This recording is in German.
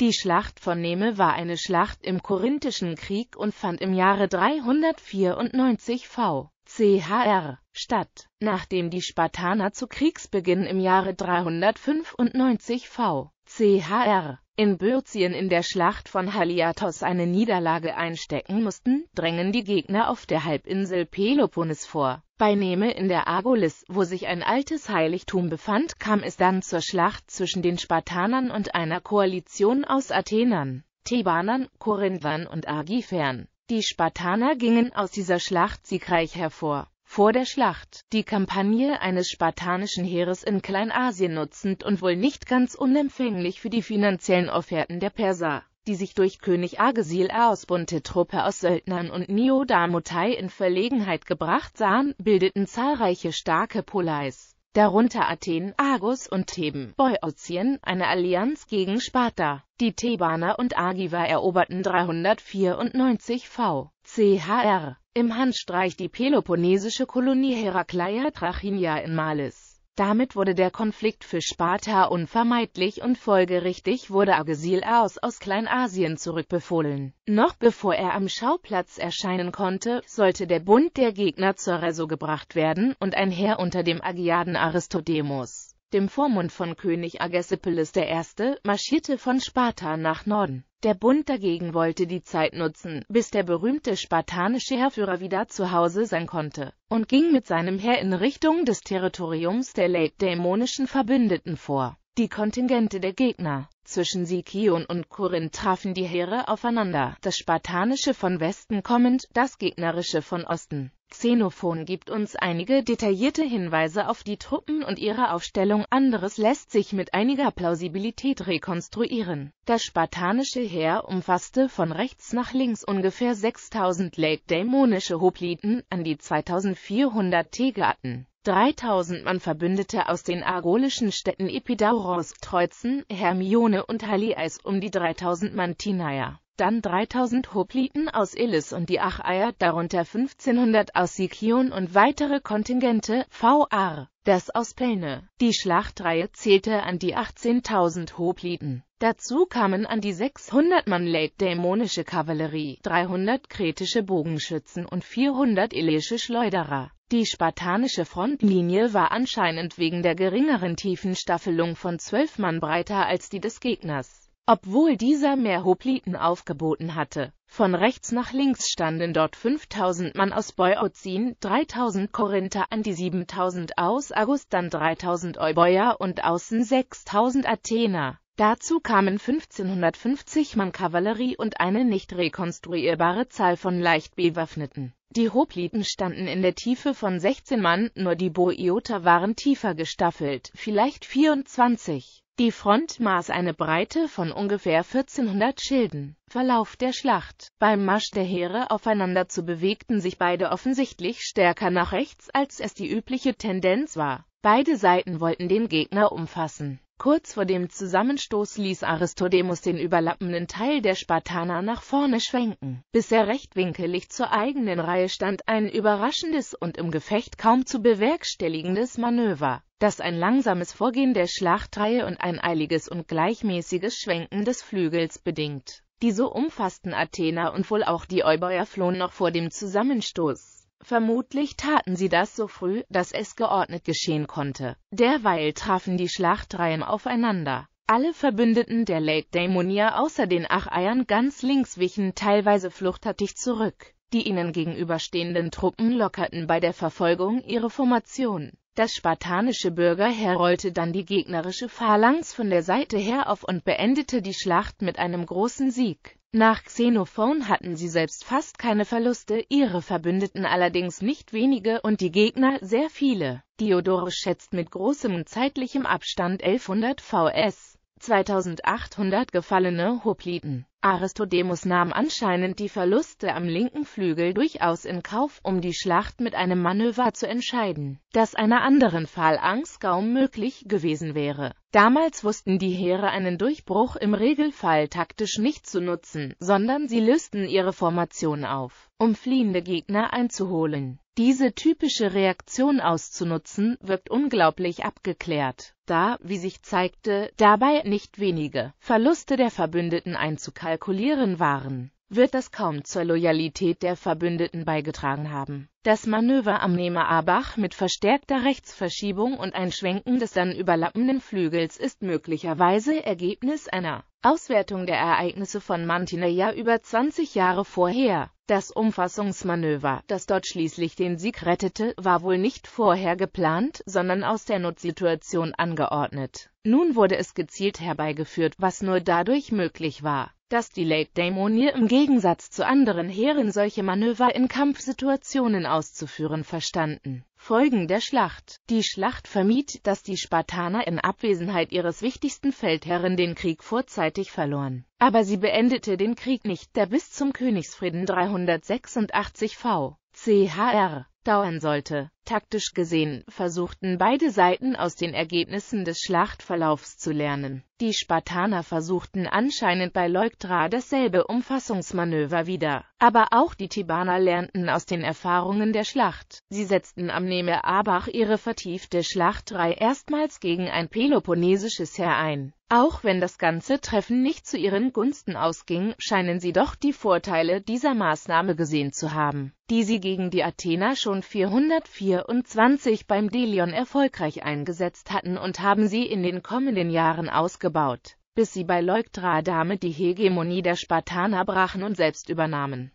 Die Schlacht von Neme war eine Schlacht im Korinthischen Krieg und fand im Jahre 394 v. CHR statt, nachdem die Spartaner zu Kriegsbeginn im Jahre 395 v. CHR in Bürzien in der Schlacht von Haliartos eine Niederlage einstecken mussten, drängen die Gegner auf der Halbinsel Peloponnes vor. Bei Neme in der Argolis, wo sich ein altes Heiligtum befand, kam es dann zur Schlacht zwischen den Spartanern und einer Koalition aus Athenern, Thebanern, Korinthern und Argivern. Die Spartaner gingen aus dieser Schlacht siegreich hervor vor der Schlacht, die Kampagne eines spartanischen Heeres in Kleinasien nutzend und wohl nicht ganz unempfänglich für die finanziellen Offerten der Perser die sich durch König Argesil aus bunte Truppe aus Söldnern und Niodamutai in Verlegenheit gebracht sahen, bildeten zahlreiche starke Poleis, darunter Athen, Argos und Theben, Boeotien, eine Allianz gegen Sparta. Die Thebaner und Argiver eroberten 394 v chr. Im Handstreich die peloponnesische Kolonie Herakleia Trachinia in Malis. Damit wurde der Konflikt für Sparta unvermeidlich und folgerichtig wurde Agesilaos aus Kleinasien zurückbefohlen. Noch bevor er am Schauplatz erscheinen konnte, sollte der Bund der Gegner zur Reso gebracht werden und ein Heer unter dem Agiaden Aristodemos dem Vormund von König Agesipolis I., marschierte von Sparta nach Norden. Der Bund dagegen wollte die Zeit nutzen, bis der berühmte spartanische Heerführer wieder zu Hause sein konnte, und ging mit seinem Heer in Richtung des Territoriums der lakedaemonischen Verbündeten vor. Die Kontingente der Gegner zwischen Sikion und Korinth trafen die Heere aufeinander, das spartanische von Westen kommend, das gegnerische von Osten. Xenophon gibt uns einige detaillierte Hinweise auf die Truppen und ihre Aufstellung, anderes lässt sich mit einiger Plausibilität rekonstruieren. Das spartanische Heer umfasste von rechts nach links ungefähr 6000 late-dämonische Hopliten an die 2400 Tegeaten. 3000 Mann Verbündete aus den argolischen Städten Epidauros, Treuzen, Hermione und Halieis um die 3000 Mann Tinaia dann 3000 Hopliten aus Illis und die Acheier, darunter 1500 aus Sikion und weitere Kontingente, VR, das aus Pelne. Die Schlachtreihe zählte an die 18.000 Hopliten. Dazu kamen an die 600 Mann late dämonische Kavallerie, 300 kretische Bogenschützen und 400 elische Schleuderer. Die spartanische Frontlinie war anscheinend wegen der geringeren Tiefenstaffelung von 12 Mann breiter als die des Gegners obwohl dieser mehr Hopliten aufgeboten hatte. Von rechts nach links standen dort 5000 Mann aus Boeotzin, 3000 Korinther an die 7000 aus Agustan, 3000 Eubäer und außen 6000 Athener. Dazu kamen 1550 Mann Kavallerie und eine nicht rekonstruierbare Zahl von leicht bewaffneten. Die Hopliten standen in der Tiefe von 16 Mann, nur die Boioter waren tiefer gestaffelt, vielleicht 24. Die Front maß eine Breite von ungefähr 1400 Schilden. Verlauf der Schlacht Beim Marsch der Heere aufeinander zu bewegten sich beide offensichtlich stärker nach rechts, als es die übliche Tendenz war. Beide Seiten wollten den Gegner umfassen. Kurz vor dem Zusammenstoß ließ Aristodemus den überlappenden Teil der Spartaner nach vorne schwenken, bis er rechtwinkelig zur eigenen Reihe stand, ein überraschendes und im Gefecht kaum zu bewerkstelligendes Manöver, das ein langsames Vorgehen der Schlachtreihe und ein eiliges und gleichmäßiges Schwenken des Flügels bedingt. Die so umfassten Athener und wohl auch die Eubäer flohen noch vor dem Zusammenstoß. Vermutlich taten sie das so früh, dass es geordnet geschehen konnte. Derweil trafen die Schlachtreihen aufeinander. Alle Verbündeten der Late Daemonier außer den Acheiern ganz links wichen teilweise fluchtartig zurück. Die ihnen gegenüberstehenden Truppen lockerten bei der Verfolgung ihre Formation. Das spartanische Bürgerheer rollte dann die gegnerische Phalanx von der Seite her auf und beendete die Schlacht mit einem großen Sieg. Nach Xenophon hatten sie selbst fast keine Verluste, ihre Verbündeten allerdings nicht wenige und die Gegner sehr viele. Diodorus schätzt mit großem zeitlichem Abstand 1100 vs. 2800 gefallene Hopliten. Aristodemus nahm anscheinend die Verluste am linken Flügel durchaus in Kauf, um die Schlacht mit einem Manöver zu entscheiden, das einer anderen Fallangst kaum möglich gewesen wäre. Damals wussten die Heere einen Durchbruch im Regelfall taktisch nicht zu nutzen, sondern sie lösten ihre Formation auf, um fliehende Gegner einzuholen. Diese typische Reaktion auszunutzen, wirkt unglaublich abgeklärt da, wie sich zeigte, dabei nicht wenige Verluste der Verbündeten einzukalkulieren waren wird das kaum zur Loyalität der Verbündeten beigetragen haben. Das Manöver am Nehmer-Abach mit verstärkter Rechtsverschiebung und ein Schwenken des dann überlappenden Flügels ist möglicherweise Ergebnis einer Auswertung der Ereignisse von Mantinea über 20 Jahre vorher. Das Umfassungsmanöver, das dort schließlich den Sieg rettete, war wohl nicht vorher geplant, sondern aus der Notsituation angeordnet. Nun wurde es gezielt herbeigeführt, was nur dadurch möglich war, dass die Late Dämonie im Gegensatz zu anderen Heeren solche Manöver in Kampfsituationen auszuführen verstanden. Folgen der Schlacht Die Schlacht vermied, dass die Spartaner in Abwesenheit ihres wichtigsten Feldherren den Krieg vorzeitig verloren. Aber sie beendete den Krieg nicht, der bis zum Königsfrieden 386 v. chr. dauern sollte. Taktisch gesehen versuchten beide Seiten aus den Ergebnissen des Schlachtverlaufs zu lernen. Die Spartaner versuchten anscheinend bei Leuktra dasselbe Umfassungsmanöver wieder. Aber auch die Thebaner lernten aus den Erfahrungen der Schlacht. Sie setzten am Neme Abach ihre vertiefte Schlachtreihe erstmals gegen ein peloponnesisches Heer ein. Auch wenn das ganze Treffen nicht zu ihren Gunsten ausging, scheinen sie doch die Vorteile dieser Maßnahme gesehen zu haben, die sie gegen die Athener schon 404 24 beim Delion erfolgreich eingesetzt hatten und haben sie in den kommenden Jahren ausgebaut, bis sie bei Leuktra damit die Hegemonie der Spartaner brachen und selbst übernahmen